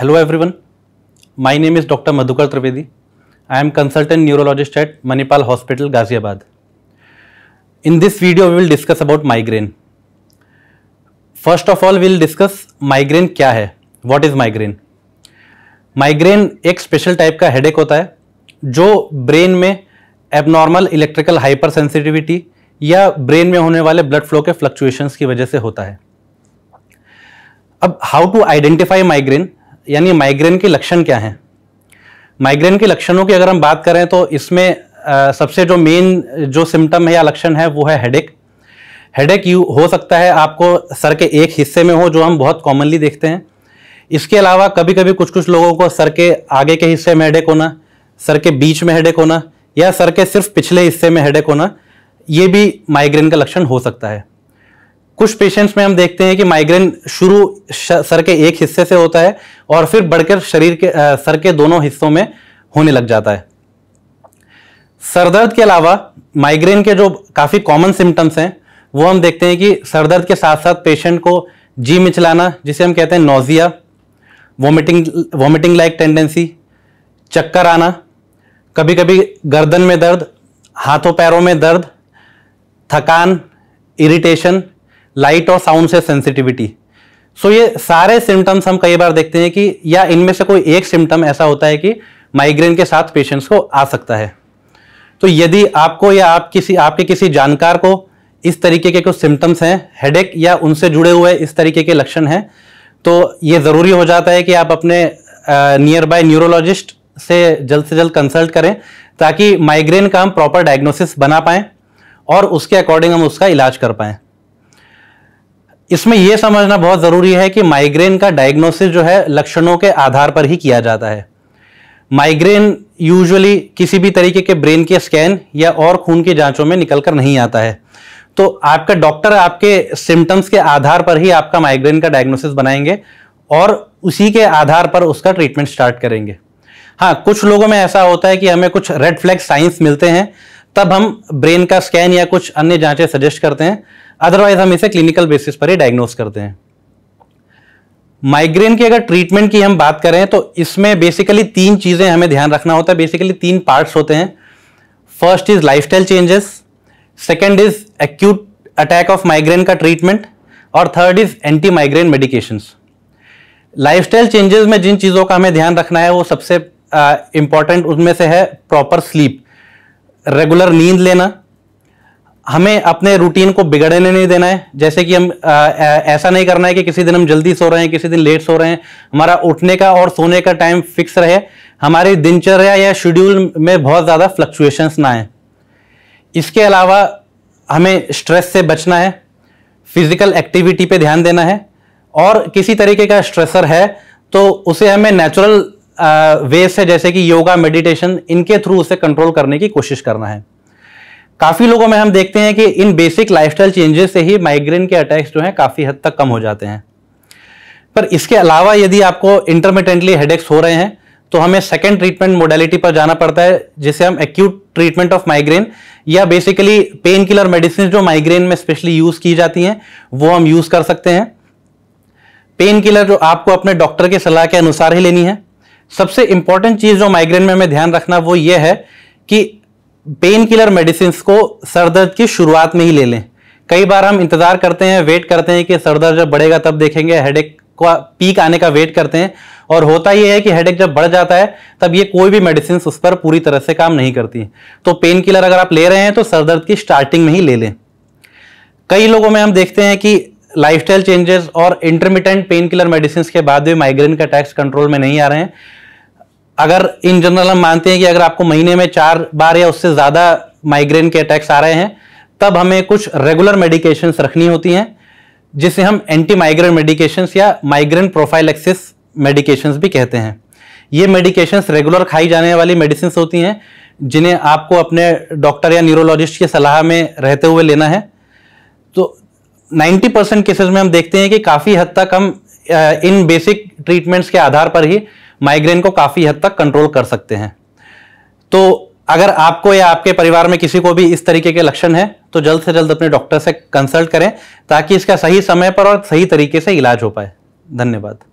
hello everyone my name is doctor Madhukar Trivedi I am consultant neurologist at Manipal hospital Ghaziabad in this video we will discuss about migraine first of all will discuss migraine क्या है what is migraine migraine एक special type का headache होता है जो brain में abnormal electrical hyper sensitivity या brain में होने वाले ब्लड फ्लो के फ्लक्चुएशंस की वजह से होता है अब हाउ टू आइडेंटिफाई माइग्रेन यानी माइग्रेन के लक्षण क्या हैं माइग्रेन के लक्षणों की अगर हम बात करें तो इसमें आ, सबसे जो मेन जो सिम्टम है या लक्षण है वो है हेडेक हेडेक यू हो सकता है आपको सर के एक हिस्से में हो जो हम बहुत कॉमनली देखते हैं इसके अलावा कभी कभी कुछ कुछ लोगों को सर के आगे के हिस्से में हेडेक होना सर के बीच में हेडेक होना या सर के सिर्फ पिछले हिस्से में हेडेक होना ये भी माइग्रेन का लक्षण हो सकता है कुछ पेशेंट्स में हम देखते हैं कि माइग्रेन शुरू सर के एक हिस्से से होता है और फिर बढ़कर शरीर के आ, सर के दोनों हिस्सों में होने लग जाता है सरदर्द के अलावा माइग्रेन के जो काफ़ी कॉमन सिम्टम्स हैं वो हम देखते हैं कि सरदर्द के साथ साथ पेशेंट को जी मिचलाना जिसे हम कहते हैं nausea vomiting vomiting like tendency चक्कर आना कभी कभी गर्दन में दर्द हाथों पैरों में दर्द थकान इरिटेशन लाइट और साउंड से सेंसिटिविटी सो ये सारे सिम्टम्स हम कई बार देखते हैं कि या इनमें से कोई एक सिम्टम ऐसा होता है कि माइग्रेन के साथ पेशेंट्स को आ सकता है तो यदि आपको या आप किसी आपके किसी जानकार को इस तरीके के कुछ सिम्टम्स हैं हेडेक या उनसे जुड़े हुए इस तरीके के लक्षण हैं तो ये ज़रूरी हो जाता है कि आप अपने नियर बाय न्यूरोलॉजिस्ट से जल्द से जल्द कंसल्ट करें ताकि माइग्रेन का हम प्रॉपर डायग्नोसिस बना पाएँ और उसके अकॉर्डिंग हम उसका इलाज कर पाएँ इसमें यह समझना बहुत ज़रूरी है कि माइग्रेन का डायग्नोसिस जो है लक्षणों के आधार पर ही किया जाता है माइग्रेन यूजुअली किसी भी तरीके के ब्रेन के स्कैन या और खून की जांचों में निकल कर नहीं आता है तो आपका डॉक्टर आपके सिम्टम्स के आधार पर ही आपका माइग्रेन का डायग्नोसिस बनाएंगे और उसी के आधार पर उसका ट्रीटमेंट स्टार्ट करेंगे हाँ कुछ लोगों में ऐसा होता है कि हमें कुछ रेड फ्लैग साइंस मिलते हैं तब हम ब्रेन का स्कैन या कुछ अन्य जांचें सजेस्ट करते हैं अदरवाइज हम इसे क्लिनिकल बेसिस पर ही डायग्नोस करते हैं माइग्रेन की अगर ट्रीटमेंट की हम बात करें तो इसमें बेसिकली तीन चीज़ें हमें ध्यान रखना होता है बेसिकली तीन पार्ट्स होते हैं first is lifestyle changes second is acute attack of migraine का ट्रीटमेंट और third is anti migraine medications lifestyle changes में जिन चीज़ों का हमें ध्यान रखना है वो सबसे इंपॉर्टेंट उसमें उनमें से है प्रॉपर स्लीप रेगुलर नींद लेना हमें अपने रूटीन को बिगड़ने नहीं देना है जैसे कि हम ऐसा नहीं करना है कि किसी दिन हम जल्दी सो रहे हैं किसी दिन लेट सो रहे हैं हमारा उठने का और सोने का टाइम फिक्स रहे हमारी दिनचर्या या शेड्यूल में बहुत ज़्यादा फ्लक्चुएशंस ना आए इसके अलावा हमें स्ट्रेस से बचना है फिज़िकल एक्टिविटी पे ध्यान देना है और किसी तरीके का स्ट्रेसर है तो उसे हमें नेचुरल वे से जैसे कि योगा मेडिटेशन इनके थ्रू उसे कंट्रोल करने की कोशिश करना है काफी लोगों में हम देखते हैं कि इन बेसिक लाइफस्टाइल चेंजेस से ही माइग्रेन के अटैक्स जो हैं काफी हद तक कम हो जाते हैं पर इसके अलावा यदि आपको इंटरमीडियंटली हेडेक्स हो रहे हैं तो हमें सेकेंड ट्रीटमेंट मोडेलिटी पर जाना पड़ता है जिसे हम एक्यूट ट्रीटमेंट ऑफ माइग्रेन या बेसिकली पेन किलर मेडिसिन जो माइग्रेन में स्पेशली यूज की जाती हैं वो हम यूज कर सकते हैं पेन किलर जो आपको अपने डॉक्टर के सलाह के अनुसार ही लेनी है सबसे इंपॉर्टेंट चीज जो माइग्रेन में हमें ध्यान रखना वो ये है कि पेन किलर मेडिसिन को सर दर्द की शुरुआत में ही ले लें कई बार हम इंतज़ार करते हैं वेट करते हैं कि सर दर्द जब बढ़ेगा तब देखेंगे हेडेक का पीक आने का वेट करते हैं और होता यह है कि हेडेक जब बढ़ जाता है तब ये कोई भी मेडिसिन उस पर पूरी तरह से काम नहीं करती तो पेन किलर अगर आप ले रहे हैं तो सर दर्द की स्टार्टिंग में ही ले लें कई लोगों में हम देखते हैं कि लाइफस्टाइल चेंजेस और इंटरमीडियंट पेन किलर मेडिसिन के बाद भी माइग्रेन का टैक्स कंट्रोल में नहीं आ रहे हैं अगर इन जनरल हम मानते हैं कि अगर आपको महीने में चार बार या उससे ज़्यादा माइग्रेन के अटैक्स आ रहे हैं तब हमें कुछ रेगुलर मेडिकेशंस रखनी होती हैं जिसे हम एंटी माइग्रेन मेडिकेशंस या माइग्रेन प्रोफाइल एक्सिस मेडिकेशंस भी कहते हैं ये मेडिकेशंस रेगुलर खाई जाने वाली मेडिसिन होती हैं जिन्हें आपको अपने डॉक्टर या न्यूरोलॉजिस्ट की सलाह में रहते हुए लेना है तो 90 परसेंट केसेज में हम देखते हैं कि काफ़ी हद तक हम इन बेसिक ट्रीटमेंट्स के आधार पर ही माइग्रेन को काफ़ी हद तक कंट्रोल कर सकते हैं तो अगर आपको या आपके परिवार में किसी को भी इस तरीके के लक्षण हैं तो जल्द से जल्द अपने डॉक्टर से कंसल्ट करें ताकि इसका सही समय पर और सही तरीके से इलाज हो पाए धन्यवाद